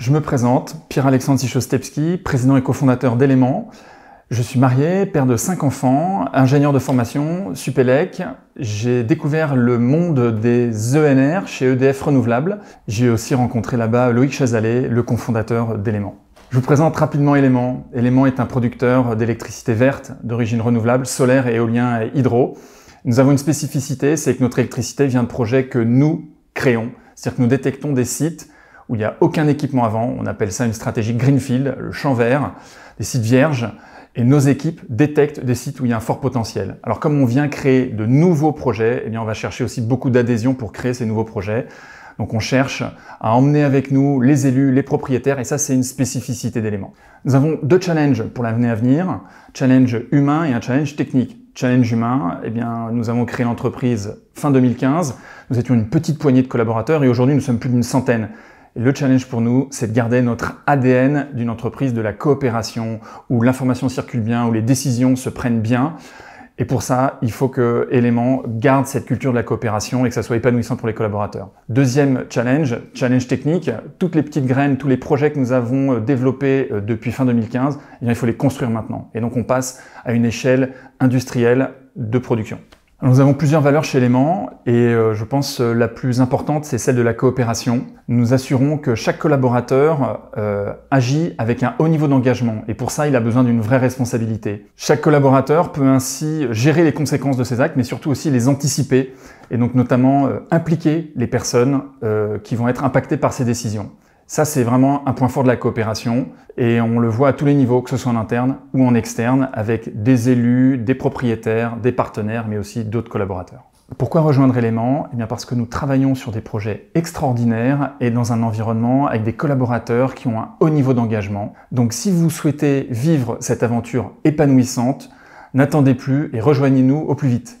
Je me présente, Pierre-Alexandre Sichostepski, président et cofondateur d'Element. Je suis marié, père de cinq enfants, ingénieur de formation, Supélec. J'ai découvert le monde des ENR chez EDF Renouvelable. J'ai aussi rencontré là-bas Loïc Chazalet, le cofondateur d'Element. Je vous présente rapidement Element. Element est un producteur d'électricité verte d'origine renouvelable, solaire, éolien et hydro. Nous avons une spécificité, c'est que notre électricité vient de projets que nous créons. C'est-à-dire que nous détectons des sites où il n'y a aucun équipement avant. On appelle ça une stratégie greenfield, le champ vert, des sites vierges. Et nos équipes détectent des sites où il y a un fort potentiel. Alors comme on vient créer de nouveaux projets, eh bien on va chercher aussi beaucoup d'adhésion pour créer ces nouveaux projets. Donc on cherche à emmener avec nous les élus, les propriétaires, et ça c'est une spécificité d'éléments. Nous avons deux challenges pour l'avenir à venir, challenge humain et un challenge technique. Challenge humain, eh bien, nous avons créé l'entreprise fin 2015. Nous étions une petite poignée de collaborateurs et aujourd'hui nous sommes plus d'une centaine. Le challenge pour nous, c'est de garder notre ADN d'une entreprise de la coopération, où l'information circule bien, où les décisions se prennent bien. Et pour ça, il faut que Element garde cette culture de la coopération et que ça soit épanouissant pour les collaborateurs. Deuxième challenge, challenge technique. Toutes les petites graines, tous les projets que nous avons euh, développés euh, depuis fin 2015, eh il faut les construire maintenant. Et donc, on passe à une échelle industrielle de production nous avons plusieurs valeurs chez Léman et euh, je pense euh, la plus importante, c'est celle de la coopération. Nous assurons que chaque collaborateur euh, agit avec un haut niveau d'engagement et pour ça, il a besoin d'une vraie responsabilité. Chaque collaborateur peut ainsi gérer les conséquences de ses actes, mais surtout aussi les anticiper et donc notamment impliquer les personnes qui vont être impactées par ces décisions. Ça, c'est vraiment un point fort de la coopération et on le voit à tous les niveaux, que ce soit en interne ou en externe, avec des élus, des propriétaires, des partenaires, mais aussi d'autres collaborateurs. Pourquoi rejoindre Element Eh bien parce que nous travaillons sur des projets extraordinaires et dans un environnement avec des collaborateurs qui ont un haut niveau d'engagement. Donc si vous souhaitez vivre cette aventure épanouissante, n'attendez plus et rejoignez-nous au plus vite.